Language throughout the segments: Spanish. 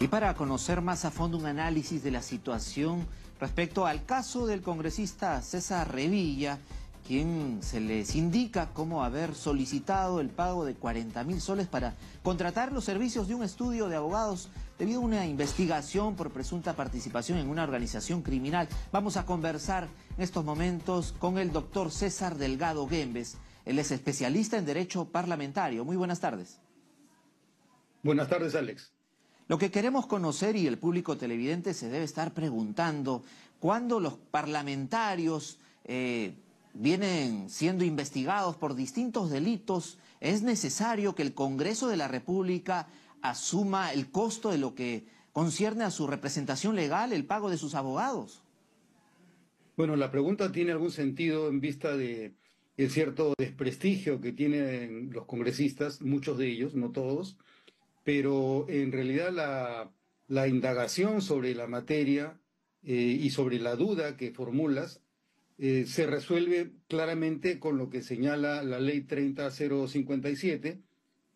Y para conocer más a fondo un análisis de la situación respecto al caso del congresista César Revilla, quien se les indica cómo haber solicitado el pago de 40 mil soles para contratar los servicios de un estudio de abogados debido a una investigación por presunta participación en una organización criminal. Vamos a conversar en estos momentos con el doctor César Delgado Gembes. Él es especialista en Derecho Parlamentario. Muy buenas tardes. Buenas tardes, Alex. Lo que queremos conocer y el público televidente se debe estar preguntando, cuando los parlamentarios eh, vienen siendo investigados por distintos delitos? ¿Es necesario que el Congreso de la República asuma el costo de lo que concierne a su representación legal, el pago de sus abogados? Bueno, la pregunta tiene algún sentido en vista de el cierto desprestigio que tienen los congresistas, muchos de ellos, no todos, pero en realidad la, indagación sobre la materia eh, y sobre la duda que formulas eh, se resuelve claramente con lo que señala la ley 30057,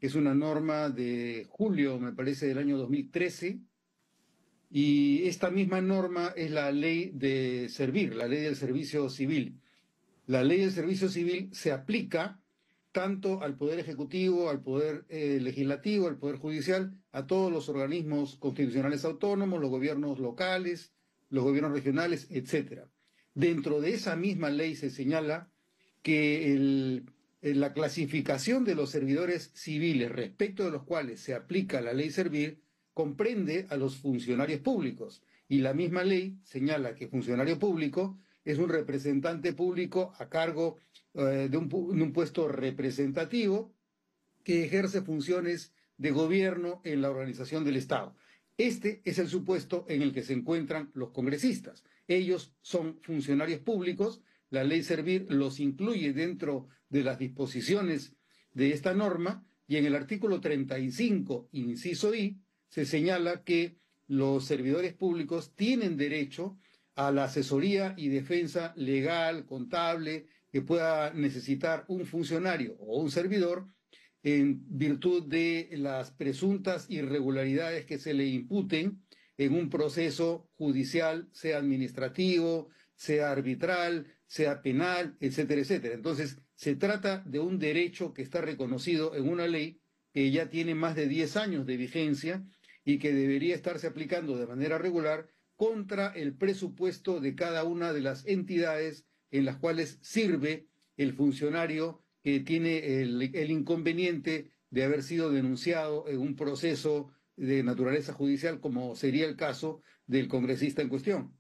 que es una norma de julio, me parece, del año 2013, y esta misma norma es la ley de servir, la ley del servicio civil. La ley del servicio civil se aplica tanto al Poder Ejecutivo, al Poder eh, Legislativo, al Poder Judicial, a todos los organismos constitucionales autónomos, los gobiernos locales, los gobiernos regionales, etc. Dentro de esa misma ley se señala que eh, la clasificación de los servidores civiles respecto de los cuales se aplica la ley servir comprende a los funcionarios públicos y la misma ley señala que funcionario público es un representante público a cargo eh, de, un, de un puesto representativo que ejerce funciones de gobierno en la organización del Estado. Este es el supuesto en el que se encuentran los congresistas. Ellos son funcionarios públicos, la ley Servir los incluye dentro de las disposiciones de esta norma y en el artículo 35, inciso I, se señala que los servidores públicos tienen derecho a la asesoría y defensa legal, contable que pueda necesitar un funcionario o un servidor en virtud de las presuntas irregularidades que se le imputen en un proceso judicial, sea administrativo, sea arbitral, sea penal, etcétera, etcétera. Entonces, se trata de un derecho que está reconocido en una ley que ya tiene más de 10 años de vigencia y que debería estarse aplicando de manera regular contra el presupuesto de cada una de las entidades en las cuales sirve el funcionario que tiene el, inconveniente de haber sido denunciado en un proceso de naturaleza judicial, como sería el caso del congresista en cuestión.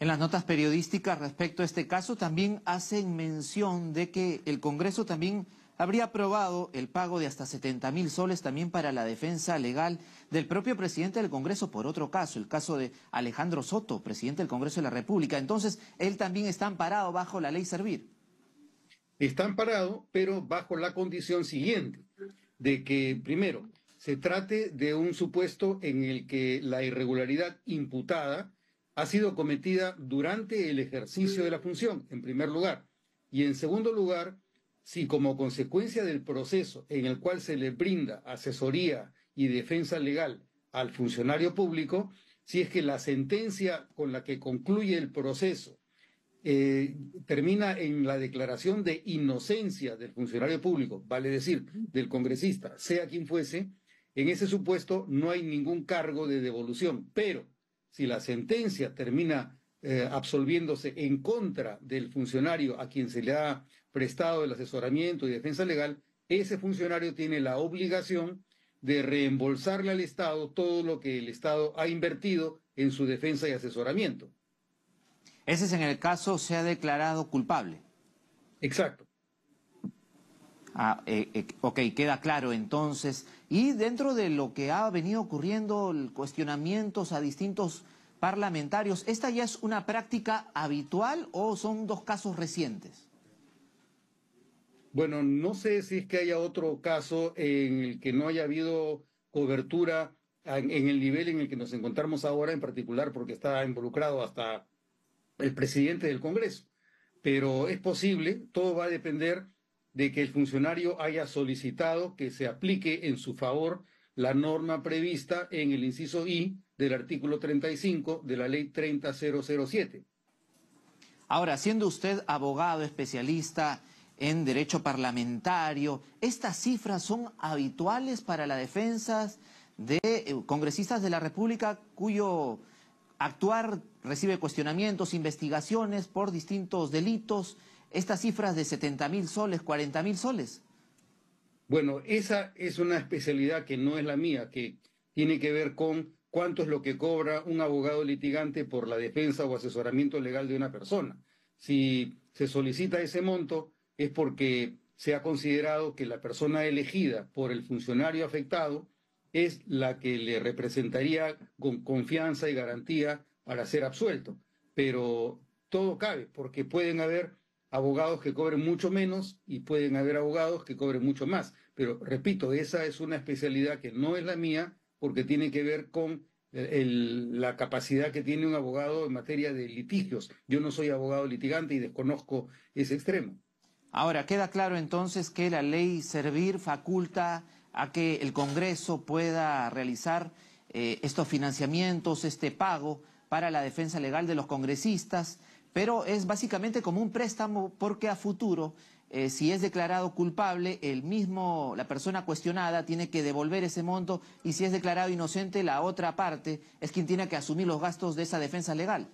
En las notas periodísticas respecto a este caso también hacen mención de que el Congreso también habría aprobado el pago de hasta 70 mil soles también para la defensa legal del propio presidente del Congreso por otro caso, el caso de Alejandro Soto, presidente del Congreso de la República. Entonces, él también está amparado bajo la ley Servir. Está amparado, pero bajo la condición siguiente, de que, primero, se trate de un supuesto en el que la irregularidad imputada ha sido cometida durante el ejercicio de la función, en primer lugar. Y en segundo lugar, si como consecuencia del proceso en el cual se le brinda asesoría y defensa legal al funcionario público, si es que la sentencia con la que concluye el proceso eh, termina en la declaración de inocencia del funcionario público, vale decir, del congresista, sea quien fuese, en ese supuesto no hay ningún cargo de devolución. Pero si la sentencia termina eh, absolviéndose en contra del funcionario a quien se le ha prestado el asesoramiento y defensa legal, ese funcionario tiene la obligación de reembolsarle al Estado todo lo que el Estado ha invertido en su defensa y asesoramiento. Ese es en el caso se ha declarado culpable. Exacto. Ah, eh, eh, ok, queda claro entonces. Y dentro de lo que ha venido ocurriendo, cuestionamientos a distintos parlamentarios. ¿Esta ya es una práctica habitual o son dos casos recientes? Bueno, no sé si es que haya otro caso en el que no haya habido cobertura en, el nivel en el que nos encontramos ahora, en particular porque está involucrado hasta el presidente del Congreso. Pero es posible, todo va a depender de que el funcionario haya solicitado que se aplique en su favor la norma prevista en el inciso I del artículo 35 de la ley 30007. Ahora, siendo usted abogado especialista en derecho parlamentario, ¿estas cifras son habituales para la defensas de eh, congresistas de la República cuyo actuar recibe cuestionamientos, investigaciones por distintos delitos? ¿Estas cifras de 70 mil soles, 40 mil soles? Bueno, esa es una especialidad que no es la mía, que tiene que ver con cuánto es lo que cobra un abogado litigante por la defensa o asesoramiento legal de una persona. Si se solicita ese monto es porque se ha considerado que la persona elegida por el funcionario afectado es la que le representaría con confianza y garantía para ser absuelto. Pero todo cabe, porque pueden haber abogados que cobren mucho menos y pueden haber abogados que cobren mucho más. Pero repito, esa es una especialidad que no es la mía porque tiene que ver con eh, la capacidad que tiene un abogado en materia de litigios. Yo no soy abogado litigante y desconozco ese extremo. Ahora, queda claro entonces que la ley Servir faculta a que el Congreso pueda realizar eh, estos financiamientos, este pago para la defensa legal de los congresistas, pero es básicamente como un préstamo porque a futuro, eh, si es declarado culpable, el mismo, la persona cuestionada tiene que devolver ese monto y si es declarado inocente, la otra parte es quien tiene que asumir los gastos de esa defensa legal.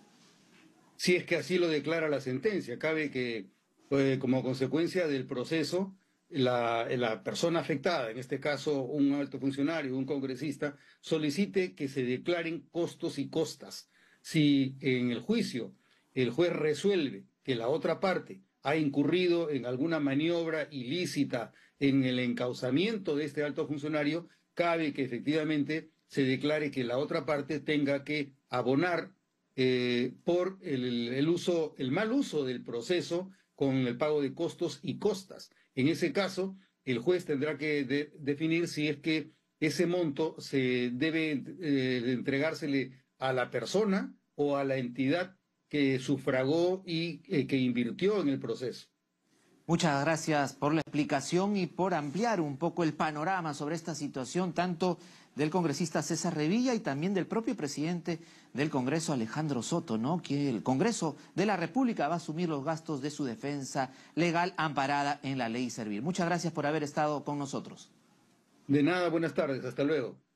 Si es que así lo declara la sentencia, cabe que pues, como consecuencia del proceso, la, la, persona afectada, en este caso un alto funcionario, un congresista, solicite que se declaren costos y costas. Si en el juicio el juez resuelve que la otra parte ha incurrido en alguna maniobra ilícita en el encauzamiento de este alto funcionario, cabe que efectivamente se declare que la otra parte tenga que abonar eh, por el, uso, el mal uso del proceso con el pago de costos y costas. En ese caso, el juez tendrá que definir si es que ese monto se debe eh, entregársele a la persona o a la entidad que sufragó y eh, que invirtió en el proceso. Muchas gracias por la explicación y por ampliar un poco el panorama sobre esta situación, tanto del congresista César Revilla y también del propio presidente del Congreso, Alejandro Soto, ¿no? que el Congreso de la República va a asumir los gastos de su defensa legal amparada en la ley Servir. Muchas gracias por haber estado con nosotros. De nada, buenas tardes, hasta luego.